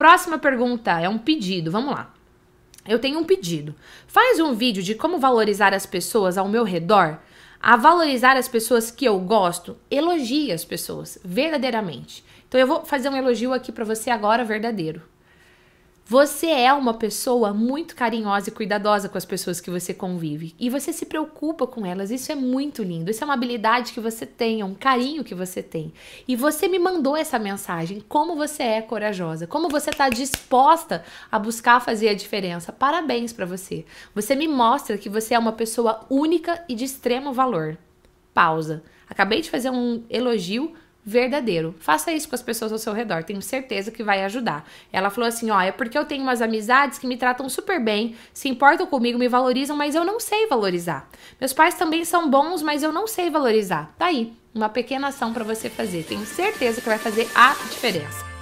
Próxima pergunta é um pedido, vamos lá. Eu tenho um pedido. Faz um vídeo de como valorizar as pessoas ao meu redor, a valorizar as pessoas que eu gosto, elogie as pessoas verdadeiramente. Então eu vou fazer um elogio aqui para você agora verdadeiro. Você é uma pessoa muito carinhosa e cuidadosa com as pessoas que você convive e você se preocupa com elas. Isso é muito lindo. Isso é uma habilidade que você tem, é um carinho que você tem. E você me mandou essa mensagem: como você é corajosa, como você está disposta a buscar fazer a diferença. Parabéns para você. Você me mostra que você é uma pessoa única e de extremo valor. Pausa. Acabei de fazer um elogio verdadeiro. Faça isso com as pessoas ao seu redor, tenho certeza que vai ajudar. Ela falou assim: ó, é porque eu tenho umas amizades que me tratam super bem, se importam comigo, me valorizam, mas eu não sei valorizar. Meus pais também são bons, mas eu não sei valorizar. Tá aí, uma pequena ação para você fazer. Tenho certeza que vai fazer a diferença.